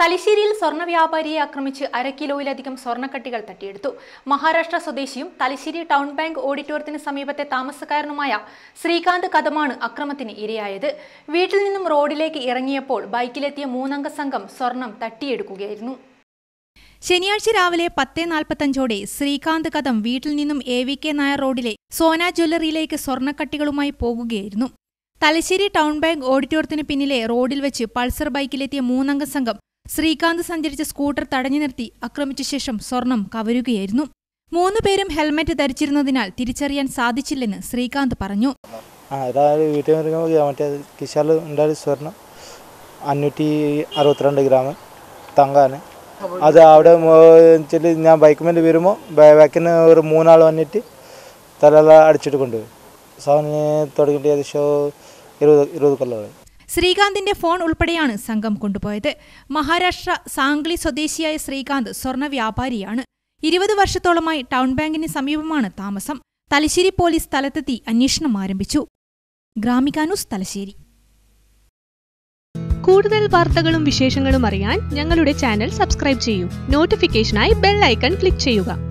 തലശ്ശേരിയിൽ സ്വർണ്ണ വ്യാപാരിയെ ആക്രമിച്ച് അര സ്വർണ്ണക്കട്ടികൾ തട്ടിയെടുത്തു മഹാരാഷ്ട്ര സ്വദേശിയും തലശ്ശേരി ടൗൺ ബാങ്ക് ഓഡിറ്റോറിയത്തിന് സമീപത്തെ താമസക്കാരനുമായ ശ്രീകാന്ത് കഥമാണ് അക്രമത്തിന് ഇരയായത് വീട്ടിൽ നിന്നും റോഡിലേക്ക് ഇറങ്ങിയപ്പോൾ ബൈക്കിലെത്തിയ മൂന്നംഗ സംഘം സ്വർണം തട്ടിയെടുക്കുകയായിരുന്നു ശനിയാഴ്ച രാവിലെ പത്തേ നാൽപ്പത്തഞ്ചോടെ ശ്രീകാന്ത് കഥം വീട്ടിൽ നിന്നും എ വി കെ നായർ റോഡിലെ സോന ജ്വല്ലറിയിലേക്ക് സ്വർണ്ണക്കട്ടികളുമായി പോകുകയായിരുന്നു തലശ്ശേരി ടൗൺ ബാങ്ക് ഓഡിറ്റോറിയത്തിന് പിന്നിലെ റോഡിൽ വെച്ച് പൾസർ ബൈക്കിലെത്തിയ മൂന്നംഗ സംഘം ശ്രീകാന്ത് സഞ്ചരിച്ച സ്കൂട്ടർ തടഞ്ഞു നിർത്തി ആക്രമിച്ച ശേഷം സ്വർണം കവരുകയായിരുന്നു മൂന്നു പേരും ഹെൽമെറ്റ് ധരിച്ചിരുന്നതിനാൽ തിരിച്ചറിയാൻ സാധിച്ചില്ലെന്ന് ശ്രീകാന്ത് പറഞ്ഞു സ്വർണം അഞ്ഞൂറ്റി അറുപത്തിരണ്ട് ഗ്രാം തങ്കാണ് അത് അവിടെ ഞാൻ ബൈക്ക് മേൽ വരുമ്പോൾ ബാക്കിന് ഒരു മൂന്നാൾ വന്നിട്ട് തലയെല്ലാം അടിച്ചിട്ട് കൊണ്ടുപോയി സാധനം തുടങ്ങിയിട്ട് ഏകദേശം ഇരുപത് ഇരുപത് കൊല്ലമായി ശ്രീകാന്തിന്റെ ഫോൺ ഉൾപ്പെടെയാണ് സംഘം കൊണ്ടുപോയത് മഹാരാഷ്ട്ര സാംഗ്ലി സ്വദേശിയായ ശ്രീകാന്ത് സ്വർണ്ണ വ്യാപാരിയാണ് ഇരുപത് വർഷത്തോളമായി ടൗൺ ബാങ്കിന് സമീപമാണ് താമസം തലശ്ശേരി പോലീസ് സ്ഥലത്തെത്തി അന്വേഷണം ആരംഭിച്ചു ഗ്രാമികാനൂസ് തലശ്ശേരി കൂടുതൽ വാർത്തകളും വിശേഷങ്ങളും അറിയാൻ ഞങ്ങളുടെ ചാനൽ സബ്സ്ക്രൈബ് ചെയ്യൂ നോട്ടിഫിക്കേഷനായി ബെൽ ഐക്കൺ ക്ലിക്ക് ചെയ്യുക